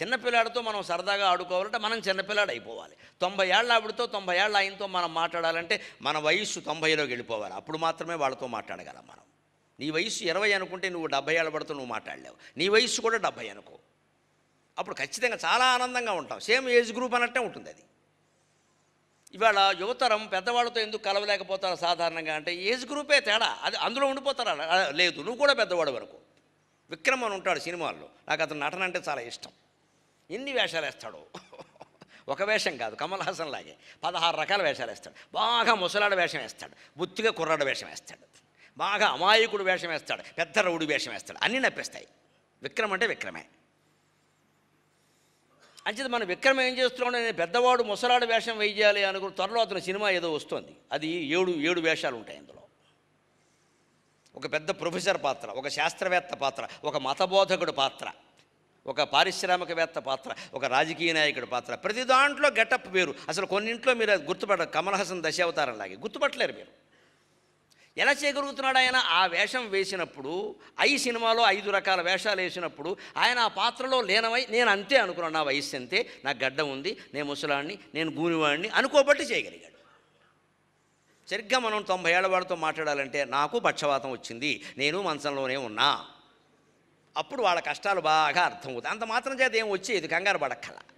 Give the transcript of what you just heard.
చిన్నపిల్లాడితో మనం సరదాగా ఆడుకోవాలంటే మనం చిన్నపిల్లాడు అయిపోవాలి తొంభై ఏళ్ళ ఆవిడతో తొంభై ఏళ్ళ ఆయనతో మనం మాట్లాడాలంటే మన వయస్సు తొంభైలోకి వెళ్ళిపోవాలి అప్పుడు మాత్రమే వాళ్ళతో మాట్లాడగలం మనం నీ వయస్సు ఇరవై అనుకుంటే నువ్వు డెబ్బై ఏళ్ళ పడుతూ నువ్వు మాట్లాడలేవు నీ వయస్సు కూడా డెబ్బై అనుకో అప్పుడు ఖచ్చితంగా చాలా ఆనందంగా ఉంటాం సేమ్ ఏజ్ గ్రూప్ అన్నట్టే ఉంటుంది అది ఇవాళ యువతరం పెద్దవాళ్ళతో ఎందుకు కలవలేకపోతారు సాధారణంగా అంటే ఏజ్ గ్రూపే తేడా అది అందులో ఉండిపోతారా లేదు నువ్వు కూడా పెద్దవాడు వరకు విక్రమ్ అని ఉంటాడు సినిమాల్లో నాకు అతను నటన అంటే చాలా ఇష్టం ఎన్ని వేషాలు వేస్తాడు ఒక వేషం కాదు కమల్ హాసన్ లాగే పదహారు రకాల వేషాలు వేస్తాడు బాగా ముసలాడ వేషం వేస్తాడు బుత్తిగా కుర్రాడు వేషం వేస్తాడు బాగా అమాయకుడు వేషం వేస్తాడు పెద్ద రౌడి వేషం వేస్తాడు అన్నీ నప్పేస్తాయి విక్రమ్ అంటే విక్రమే అంచేది మనం విక్రమ్ ఏం చేస్తున్నాడు నేను పెద్దవాడు ముసలాడు వేషం వేయాలి అనుకుని త్వరలో అతను సినిమా ఏదో వస్తుంది అది ఏడు ఏడు వేషాలు ఉంటాయి అందులో ఒక పెద్ద ప్రొఫెసర్ పాత్ర ఒక శాస్త్రవేత్త పాత్ర ఒక మతబోధకుడు పాత్ర ఒక పారిశ్రామికవేత్త పాత్ర ఒక రాజకీయ నాయకుడి పాత్ర ప్రతి దాంట్లో గెటప్ వేరు అసలు కొన్నింట్లో మీరు గుర్తుపడ కమల్ హసన్ దశావతారంలాగే గుర్తుపట్టలేరు మీరు ఎలా చేయగలుగుతున్నాడు ఆయన ఆ వేషం వేసినప్పుడు ఐ సినిమాలో ఐదు రకాల వేషాలు వేసినప్పుడు ఆయన ఆ పాత్రలో లేనవై నేను అంతే అనుకున్నాను నా వయస్సు అంతే నాకు గడ్డ ఉంది నేను ముసలాడిని నేను గూనివాడిని అనుకోబట్టి చేయగలిగాడు సరిగ్గా మనం తొంభై ఏళ్ళ వాళ్ళతో మాట్లాడాలంటే నాకు పక్షవాతం వచ్చింది నేను మంచంలోనే ఉన్నా అప్పుడు వాళ్ళ కష్టాలు బాగా అర్థమవుతాయి అంత మాత్రం చేత ఏం వచ్చేది కంగారు పడక్కల